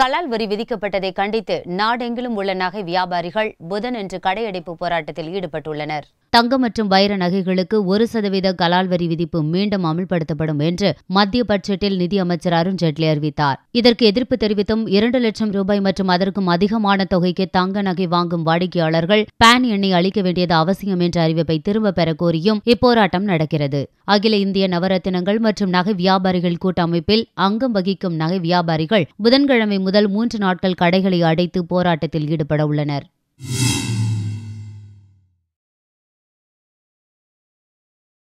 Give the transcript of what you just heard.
கலால் வரி விதிக்கப்பட்டதை கண்டித்து நாடெங்கிலும் உள்ள நகை வியாபாரிகள் புதன் என்று கடையடைப்பு போராட்டத்தில் ஈடுபட்டுள்ளனர் தங்கம் மற்றும் வைர நகைகளுக்கு ஒரு சதவீத கலால் வரி விதிப்பு மீண்டும் அமல்படுத்தப்படும் என்று மத்திய பட்ஜெட்டில் நிதி அமைச்சர் அருண் ஜேட்லி அறிவித்தார் இதற்கு எதிர்ப்பு தெரிவித்தும் இரண்டு லட்சம் ரூபாய் மற்றும் அதற்கும் அதிகமான தொகைக்கு தங்க நகை வாங்கும் வாடிக்கையாளர்கள் பேன் எண்ணை அளிக்க வேண்டியது அவசியம் என்ற அறிவிப்பை திரும்பப் பெற கோரியும் இப்போராட்டம் நடக்கிறது அகில இந்திய நவரத்தினங்கள் மற்றும் நகை வியாபாரிகள் கூட்டமைப்பில் அங்கம் வகிக்கும் நகை வியாபாரிகள் புதன்கிழமை முதல் மூன்று நாட்கள் கடைகளை அடைத்து போராட்டத்தில் ஈடுபட உள்ளனர்